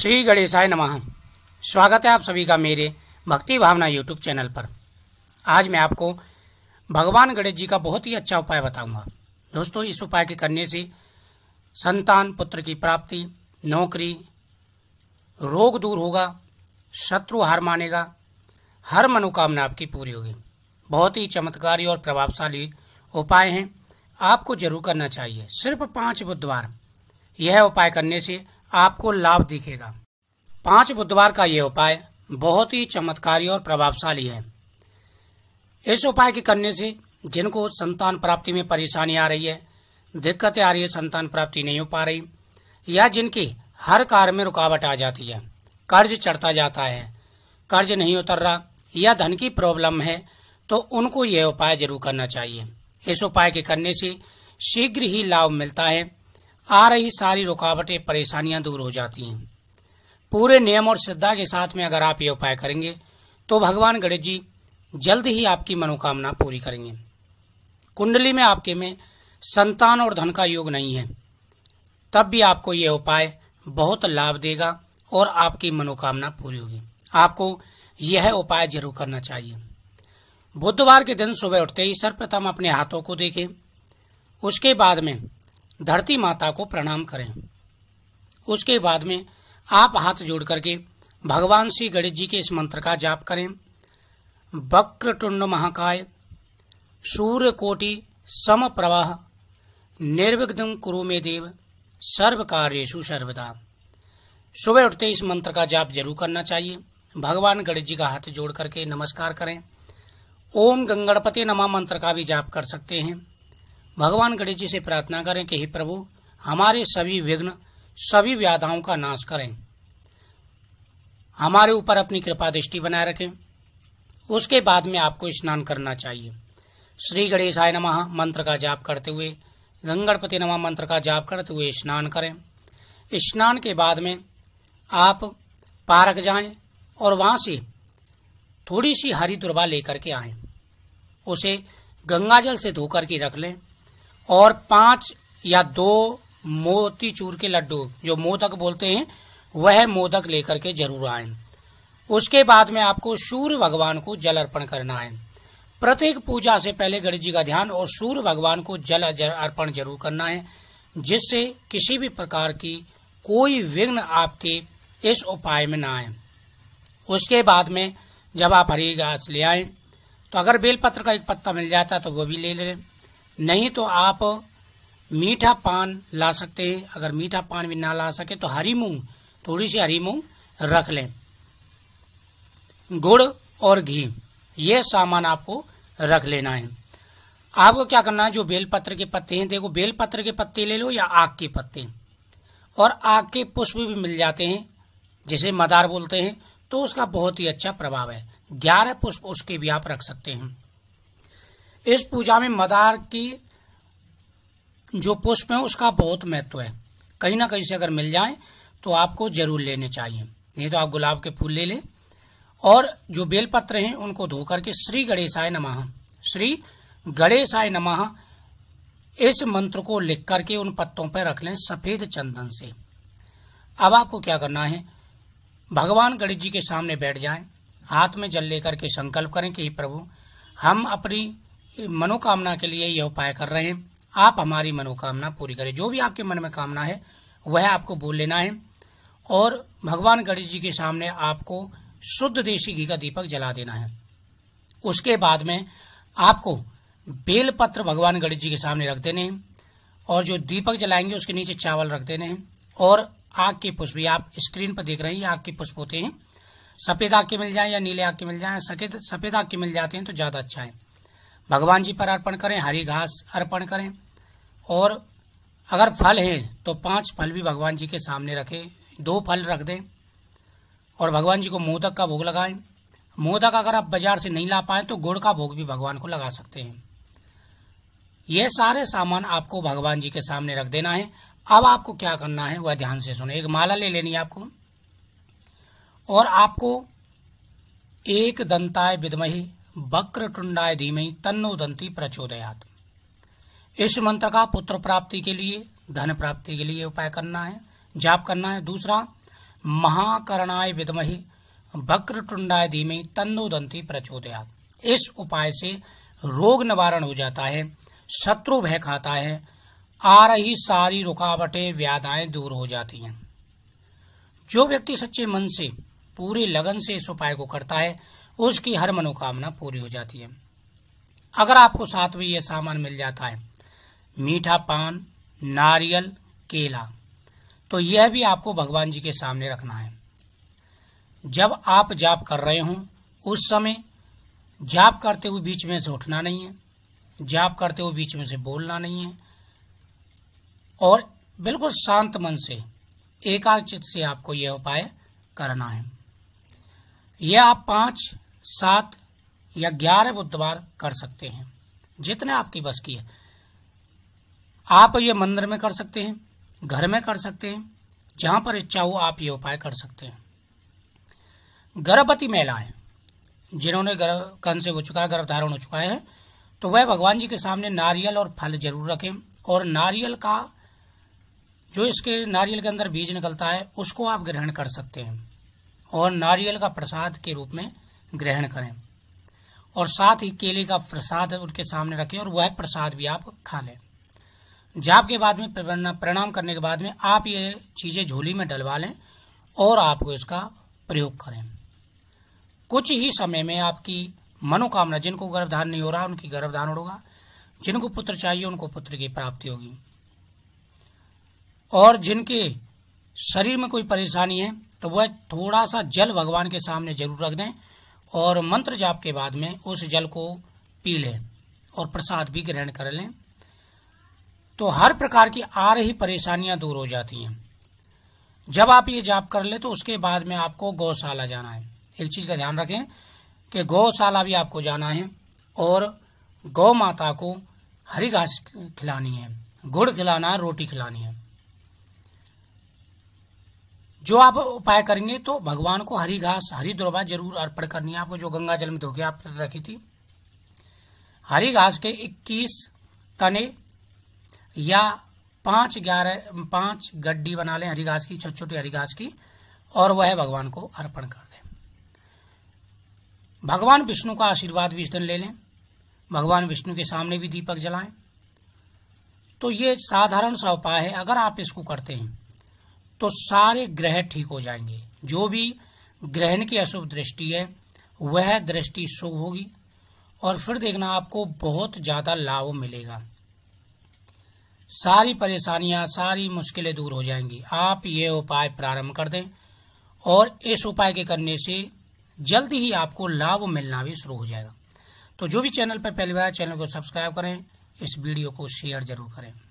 श्री गणेशाय नमः स्वागत है आप सभी का मेरे भक्ति भावना यूट्यूब चैनल पर आज मैं आपको भगवान गणेश जी का बहुत ही अच्छा उपाय बताऊंगा दोस्तों इस उपाय के करने से संतान पुत्र की प्राप्ति नौकरी रोग दूर होगा शत्रु हार मानेगा हर मनोकामना आपकी पूरी होगी बहुत ही चमत्कारी और प्रभावशाली उपाय हैं आपको जरूर करना चाहिए सिर्फ पाँच बुधवार यह उपाय करने से आपको लाभ दिखेगा पांच बुधवार का ये उपाय बहुत ही चमत्कारी और प्रभावशाली है इस उपाय के करने से जिनको संतान प्राप्ति में परेशानी आ रही है दिक्कतें आ रही है संतान प्राप्ति नहीं हो पा रही या जिनकी हर कार्य में रुकावट आ जाती है कर्ज चढ़ता जाता है कर्ज नहीं उतर रहा या धन की प्रॉब्लम है तो उनको यह उपाय जरूर करना चाहिए इस उपाय के करने से शीघ्र ही लाभ मिलता है आ रही सारी रुकावटें परेशानियां दूर हो जाती हैं पूरे नियम और श्रद्धा के साथ में अगर आप ये उपाय करेंगे तो भगवान गणेश जी जल्द ही आपकी मनोकामना पूरी करेंगे कुंडली में आपके में संतान और धन का योग नहीं है तब भी आपको यह उपाय बहुत लाभ देगा और आपकी मनोकामना पूरी होगी आपको यह उपाय जरूर करना चाहिए बुधवार के दिन सुबह उठते ही सर्वप्रथम अपने हाथों को देखें उसके बाद में धरती माता को प्रणाम करें उसके बाद में आप हाथ जोड़ करके भगवान श्री गणेश जी के इस मंत्र का जाप करें वक्र टुंड महाकाय सूर्य कोटि सम प्रवाह निर्विघ्न कुरु में देव सर्व कार्येशु सर्वदा सुबह उठते इस मंत्र का जाप जरूर करना चाहिए भगवान गणेश जी का हाथ जोड़ करके नमस्कार करें ओम गंगणपति नमा मंत्र का भी जाप कर सकते हैं भगवान गणेश जी से प्रार्थना करें कि हे प्रभु हमारे सभी विघ्न सभी व्याधाओं का नाश करें हमारे ऊपर अपनी कृपा दृष्टि बनाए रखें उसके बाद में आपको स्नान करना चाहिए श्री गणेशाय नमः मंत्र का जाप करते हुए गंगणपति नमः मंत्र का जाप करते हुए स्नान करें स्नान के बाद में आप पार्क जाएं और वहां से थोड़ी सी हरी दुर्बा लेकर के आए उसे गंगाजल से धोकर के रख लें और पांच या दो मोती चूर के लड्डू जो मोदक बोलते हैं वह मोदक लेकर के जरूर आए उसके बाद में आपको सूर्य भगवान को जल अर्पण करना है प्रत्येक पूजा से पहले गणेश जी का ध्यान और सूर्य भगवान को जल अर्पण जरूर करना है जिससे किसी भी प्रकार की कोई विघ्न आपके इस उपाय में ना आए उसके बाद में जब आप हरी घास ले आए तो अगर बेलपत्र का एक पत्ता मिल जाता तो वो भी ले लें नहीं तो आप मीठा पान ला सकते हैं अगर मीठा पान भी ना ला सके तो हरी मूंग थोड़ी सी हरी मूंग रख लें गुड़ और घी ये सामान आपको रख लेना है आपको क्या करना है जो बेलपत्र के पत्ते हैं देखो बेलपत्र के पत्ते ले लो या आग के पत्ते और आग के पुष्प भी मिल जाते हैं जिसे मदार बोलते हैं तो उसका बहुत ही अच्छा प्रभाव है ग्यारह पुष्प उसके भी आप रख सकते हैं इस पूजा में मदार की जो पुष्प है उसका बहुत महत्व है कहीं ना कहीं से अगर मिल जाए तो आपको जरूर लेने चाहिए नहीं तो आप गुलाब के फूल ले लें और जो बेलपत्र हैं उनको धो करके श्री गणेशाय नमः श्री गणेशाय नमः इस मंत्र को लिख करके उन पत्तों पर रख लें सफेद चंदन से अब आपको क्या करना है भगवान गणेश जी के सामने बैठ जाएं हाथ में जल लेकर के संकल्प करें कि प्रभु हम अपनी मनोकामना के लिए यह उपाय कर रहे हैं आप हमारी मनोकामना पूरी करें जो भी आपके मन में कामना है वह आपको बोल लेना है और भगवान गणेश जी के सामने आपको शुद्ध देसी घी का दीपक जला देना है उसके बाद में आपको बेलपत्र भगवान गणेश जी के सामने रख देने हैं और जो दीपक जलाएंगे उसके नीचे चावल रख देने हैं और आग के पुष्प भी आप स्क्रीन पर देख रहे हैं ये आग के पुष्प होते हैं सफेद आग के मिल जाए या नीले आग के मिल जाए सफेद सफेद आग के मिल जाते हैं तो ज्यादा अच्छा है भगवान जी पर अर्पण करें हरी घास अर्पण करें और अगर फल है तो पांच फल भी भगवान जी के सामने रखें दो फल रख दें और भगवान जी को मोदक का भोग लगाएं मोदक अगर आप बाजार से नहीं ला पाए तो गुड़ का भोग भी भगवान को लगा सकते हैं ये सारे सामान आपको भगवान जी के सामने रख देना है अब आपको क्या करना है वह ध्यान से सुने एक माला ले लेनी है आपको और आपको एक दंताय विदमही वक्रतुंडाय धीमे तन्नो दंती प्रचोदयात इस मंत्र का पुत्र प्राप्ति के लिए धन प्राप्ति के लिए उपाय करना है जाप करना है दूसरा महाकरणाय विदमहि टुंडाय धीमे तन्नो दंती प्रचोदयात इस उपाय से रोग निवारण हो जाता है शत्रु भय खाता है आ रही सारी रुकावटें व्याधाएं दूर हो जाती हैं जो व्यक्ति सच्चे मन से पूरे लगन से इस उपाय को करता है उसकी हर मनोकामना पूरी हो जाती है अगर आपको साथ में यह सामान मिल जाता है मीठा पान नारियल केला तो यह भी आपको भगवान जी के सामने रखना है जब आप जाप कर रहे हो उस समय जाप करते हुए बीच में से उठना नहीं है जाप करते हुए बीच में से बोलना नहीं है और बिल्कुल शांत मन से एकाचित से आपको यह उपाय करना है यह आप पांच सात या ग्यारह बुधवार कर सकते हैं जितने आपकी बस की है आप ये मंदिर में कर सकते हैं घर में कर सकते हैं जहां पर इच्छा हो आप ये उपाय कर सकते हैं गर्भवती महिलाएं जिन्होंने गर्भ से हो चुका है गर्भधारण हो चुका है तो वह भगवान जी के सामने नारियल और फल जरूर रखें और नारियल का जो इसके नारियल के अंदर बीज निकलता है उसको आप ग्रहण कर सकते हैं और नारियल का प्रसाद के रूप में ग्रहण करें और साथ ही केले का प्रसाद उनके सामने रखें और वह प्रसाद भी आप खा लें जाप के बाद में प्रणाम करने के बाद में आप ये चीज़ें झोली में डलवा लें और आप इसका प्रयोग करें कुछ ही समय में आपकी मनोकामना जिनको गर्भधान नहीं हो रहा उनकी गर्भधान होगा जिनको पुत्र चाहिए उनको पुत्र की प्राप्ति होगी और जिनके शरीर में कोई परेशानी है तो वह थोड़ा सा जल भगवान के सामने जरूर रख दें और मंत्र जाप के बाद में उस जल को पी लें और प्रसाद भी ग्रहण कर लें तो हर प्रकार की आ रही परेशानियां दूर हो जाती हैं जब आप ये जाप कर ले तो उसके बाद में आपको गौशाला जाना है एक चीज का ध्यान रखें कि गौशाला भी आपको जाना है और गौ माता को हरी घास खिलानी है गुड़ खिलाना है रोटी खिलानी है जो आप उपाय करेंगे तो भगवान को हरी घास हरी दुर्वा जरूर अर्पण करनी है आपको जो गंगा जल में धो आप रखी थी हरी घास के 21 तने या पांच ग्यारह पांच गड्डी बना लें हरी घास की छोटी छोटी हरी घास की और वह भगवान को अर्पण कर दें भगवान विष्णु का आशीर्वाद भी इस दिन ले लें भगवान विष्णु के सामने भी दीपक जलाएं तो ये साधारण सा उपाय है अगर आप इसको करते हैं तो सारे ग्रह ठीक हो जाएंगे जो भी ग्रहण की अशुभ दृष्टि है वह दृष्टि शुभ होगी और फिर देखना आपको बहुत ज्यादा लाभ मिलेगा सारी परेशानियां सारी मुश्किलें दूर हो जाएंगी आप ये उपाय प्रारंभ कर दें और इस उपाय के करने से जल्द ही आपको लाभ मिलना भी शुरू हो जाएगा तो जो भी चैनल पर पहली बार चैनल को सब्सक्राइब करें इस वीडियो को शेयर जरूर करें